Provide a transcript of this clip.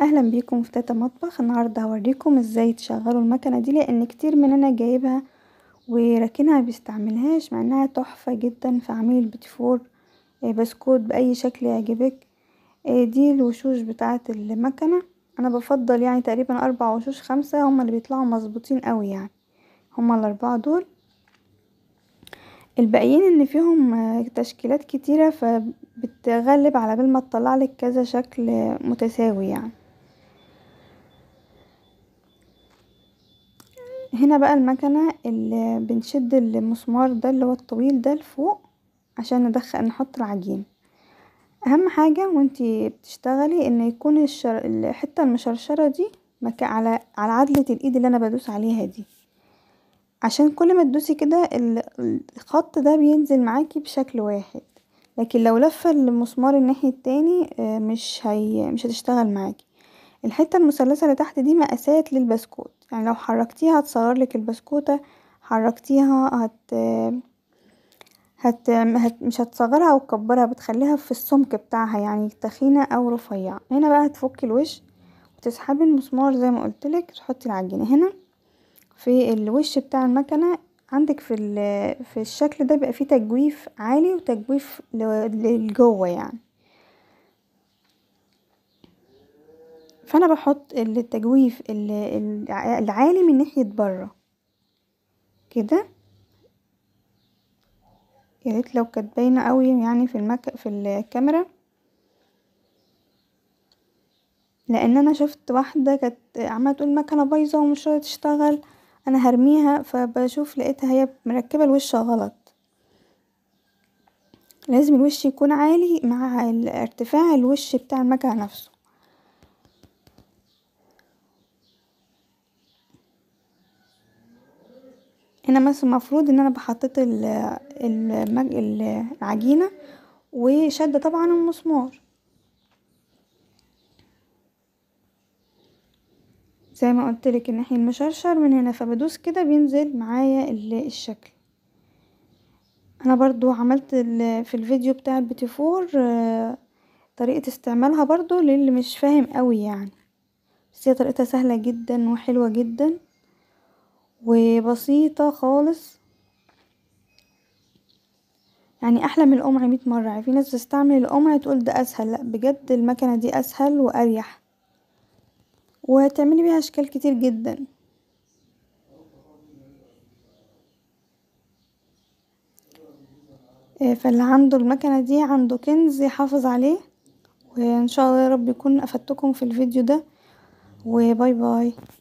اهلا بيكم في تاتا مطبخ النهارده هوريكم ازاي تشغلوا المكنه دي لان كتير مننا جايبها وراكنها بيستعملهاش مع انها تحفه جدا في عميل بتفور آه، بسكوت باي شكل يعجبك آه، دي الوشوش بتاعه المكنه انا بفضل يعني تقريبا اربع وشوش خمسة هما اللي بيطلعوا مظبوطين قوي يعني هما الاربعه دول الباقيين ان فيهم آه، تشكيلات كتيره فبتغلب على بال ما تطلع لك كذا شكل متساوي يعني هنا بقى المكنة اللي بنشد المسمار ده اللي هو الطويل ده لفوق عشان ندخل نحط العجين اهم حاجة وانتي بتشتغلي ان يكون الشر... الحتة المشرشرة دي مك... على على عدلة الايد اللي انا بدوس عليها دي عشان كل ما تدوسي كده الخط ده بينزل معاكي بشكل واحد لكن لو لفة المسمار الناحية التاني آه، مش هي... مش هتشتغل معاكي الحتة المثلثة اللي تحت دي مقاسات للبسكوت يعني لو حركتيها هتصغرلك البسكوتة حركتيها هت هت مش هتصغرها وتكبرها بتخليها في السمك بتاعها يعني تخينة او رفيعة هنا بقى هتفكي الوش وتسحبي المسمار زي ما قلتلك وتحطي العجينة هنا في الوش بتاع المكنة عندك في في الشكل ده بيبقى فيه تجويف عالي وتجويف لجوه يعني فانا بحط التجويف العالي من ناحية بره كده ياريت لو كانت باينه قوي يعني في المك... في الكاميرا لان انا شفت واحده كانت عماله تقول المكنه بايظه ومش راضيه تشتغل انا هرميها فبشوف لقيتها هي مركبه الوش غلط لازم الوش يكون عالي مع ارتفاع الوش بتاع المكنه نفسه هنا مثلا المفروض ان انا بحطيت العجينة وشد طبعا المسمار زي ما قلتلك احنا المشرشر من هنا فبدوس كده بينزل معايا الشكل انا برضو عملت في الفيديو بتاع البيتي فور آه، طريقة استعمالها برضو للي مش فاهم قوي يعني بس هي طريقتها سهلة جدا وحلوة جدا وبسيطة خالص يعني احلى من القمع مية مرة يعني في ناس بتستعمل القمع تقول ده اسهل لا بجد المكنة دي اسهل واريح وهتعملي بيها اشكال كتير جدا آه، فاللي عنده المكنة دي عنده كنز يحافظ عليه وان شاء الله يارب يكون افدتكم في الفيديو ده وباي باي